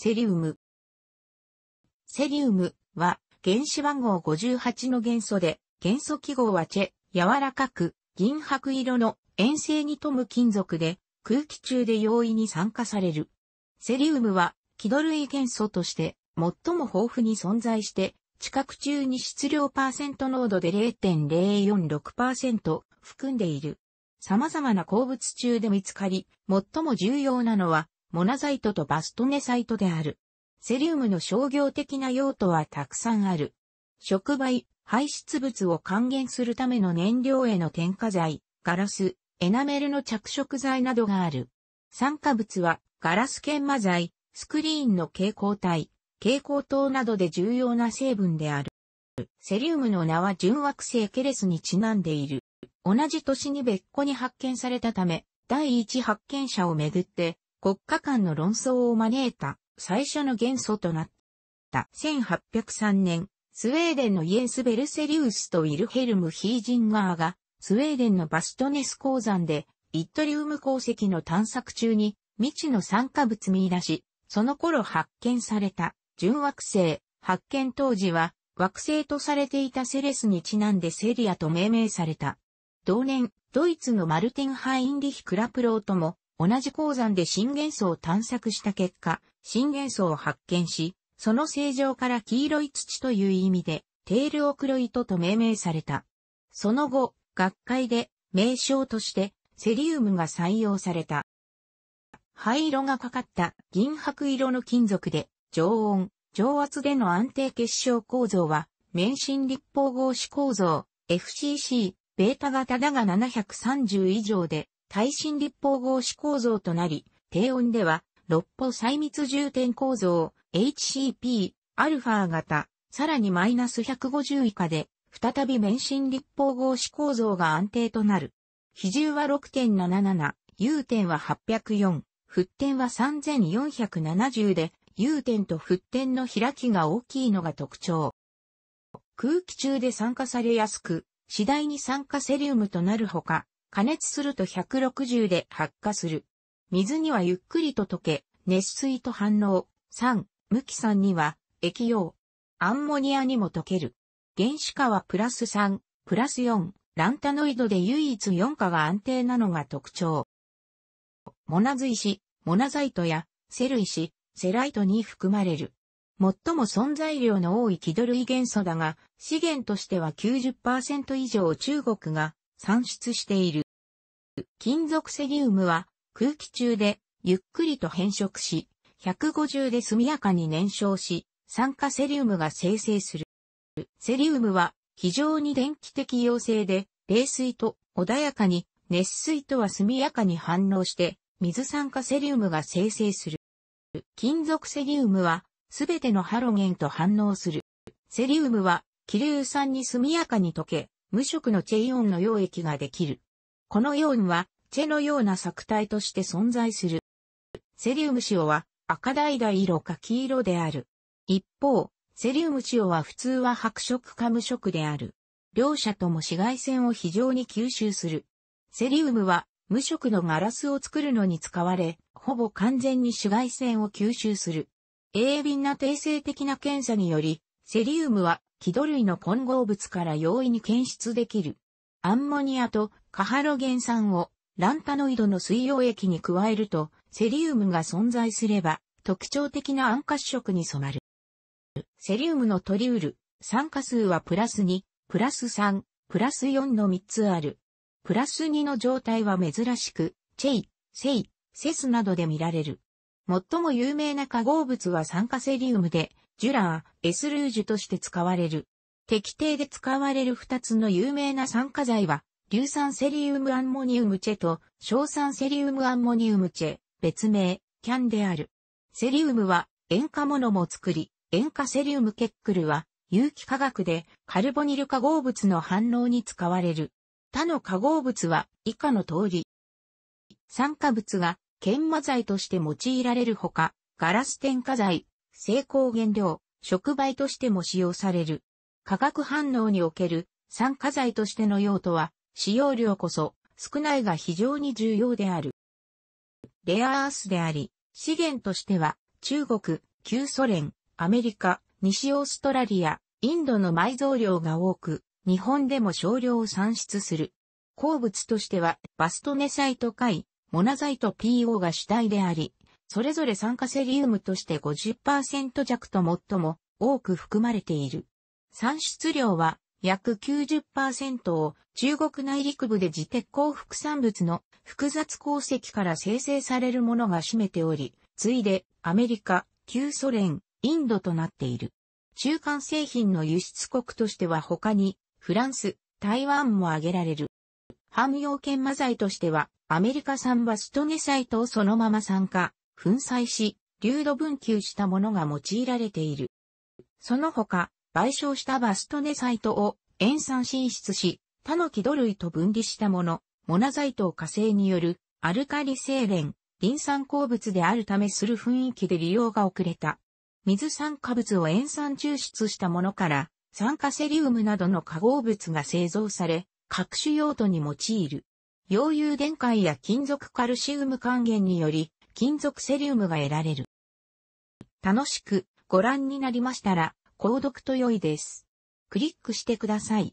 セリウム。セリウムは原子番号58の元素で、元素記号はチェ、柔らかく銀白色の遠性に富む金属で、空気中で容易に酸化される。セリウムは気土類元素として最も豊富に存在して、地殻中に質量パーセント濃度で0.046%含んでいる。様々な鉱物中で見つかり、最も重要なのはモナサイトとバストネサイトである。セリウムの商業的な用途はたくさんある。触媒、排出物を還元するための燃料への添加剤、ガラス、エナメルの着色剤などがある。酸化物はガラス研磨剤、スクリーンの蛍光体、蛍光灯などで重要な成分である。セリウムの名は純惑星ケレスにちなんでいる。同じ年に別個に発見されたため、第一発見者をめぐって、国家間の論争を招いた最初の元素となった。1803年、スウェーデンのイエス・ベルセリウスとウィルヘルム・ヒージンガーが、スウェーデンのバストネス鉱山で、イットリウム鉱石の探索中に未知の酸化物見出し、その頃発見された純惑星、発見当時は惑星とされていたセレスにちなんでセリアと命名された。同年、ドイツのマルティン・ハインリヒ・クラプロートも同じ鉱山で新元素を探索した結果、新元素を発見し、その正常から黄色い土という意味で、テールオクロイトと命名された。その後、学会で名称としてセリウムが採用された。灰色がかかった銀白色の金属で常温、常圧での安定結晶構造は、免震立方合子構造、FCC、ベータ型だが730以上で、耐震立方合子構造となり、低温では、六歩細密重点構造、HCP、アルファ型、さらにマイナス150以下で、再び免震立方合子構造が安定となる。比重は6.77、融点は804、沸点は3470で、融点と沸点の開きが大きいのが特徴。空気中で酸化されやすく、次第に酸化セリウムとなるほか、加熱すると160で発火する。水にはゆっくりと溶け、熱水と反応。3、無機酸には液溶。アンモニアにも溶ける。原子化はプラス3、プラス4、ランタノイドで唯一4化が安定なのが特徴。モナズ石、モナザイトやセル石、セライトに含まれる。最も存在量の多い気取類元素だが、資源としては90%以上中国が産出している。金属セリウムは空気中でゆっくりと変色し、150で速やかに燃焼し、酸化セリウムが生成する。セリウムは非常に電気的陽性で、冷水と穏やかに、熱水とは速やかに反応して、水酸化セリウムが生成する。金属セリウムは、すべてのハロゲンと反応する。セリウムは、気流酸に速やかに溶け、無色のチェイオンの溶液ができる。このイオンは、チェのような作体として存在する。セリウム塩は赤橙色か黄色である。一方、セリウム塩は普通は白色か無色である。両者とも紫外線を非常に吸収する。セリウムは無色のガラスを作るのに使われ、ほぼ完全に紫外線を吸収する。鋭敏な定性的な検査により、セリウムは気土類の混合物から容易に検出できる。アンモニアとカハロゲン酸をランタノイドの水溶液に加えると、セリウムが存在すれば特徴的な暗褐色に染まる。セリウムの取りうる酸化数はプラス2、プラス3、プラス4の3つある。プラス2の状態は珍しく、チェイ、セイ、セスなどで見られる。最も有名な化合物は酸化セリウムで、ジュラー、エスルージュとして使われる。適定で使われる二つの有名な酸化剤は、硫酸セリウムアンモニウムチェと、硝酸セリウムアンモニウムチェ、別名、キャンである。セリウムは、塩化物も作り、塩化セリウムケックルは、有機化学でカルボニル化合物の反応に使われる。他の化合物は以下の通り。酸化物が研磨剤として用いられるほか、ガラス添加剤、成功原料、触媒としても使用される。化学反応における酸化剤としての用途は、使用量こそ少ないが非常に重要である。レアアースであり、資源としては、中国、旧ソ連、アメリカ、西オーストラリア、インドの埋蔵量が多く、日本でも少量を産出する。鉱物としては、バストネサイト貝、モナザイト PO が主体であり、それぞれ酸化セリウムとして50%弱と最も多く含まれている。産出量は約90%を中国内陸部で自鉄鋼副産物の複雑鉱石から生成されるものが占めており、次いでアメリカ、旧ソ連、インドとなっている。中間製品の輸出国としては他にフランス、台湾も挙げられる。汎用研磨剤としてはアメリカ産バストネサイトをそのまま参加。粉砕し、流度分給したものが用いられている。その他、賠償したバストネサイトを塩酸進出し、他の木土類と分離したもの、モナザイトを火星によるアルカリ精錬、リン酸鉱物であるためする雰囲気で利用が遅れた。水酸化物を塩酸抽出したものから、酸化セリウムなどの化合物が製造され、各種用途に用いる。溶融電解や金属カルシウム還元により、金属セリウムが得られる。楽しくご覧になりましたら、購読と良いです。クリックしてください。